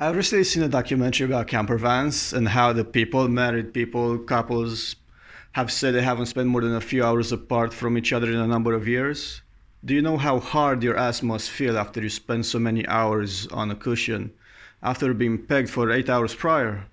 I've recently seen a documentary about camper vans and how the people, married people, couples, have said they haven't spent more than a few hours apart from each other in a number of years. Do you know how hard your ass must feel after you spend so many hours on a cushion, after being pegged for eight hours prior?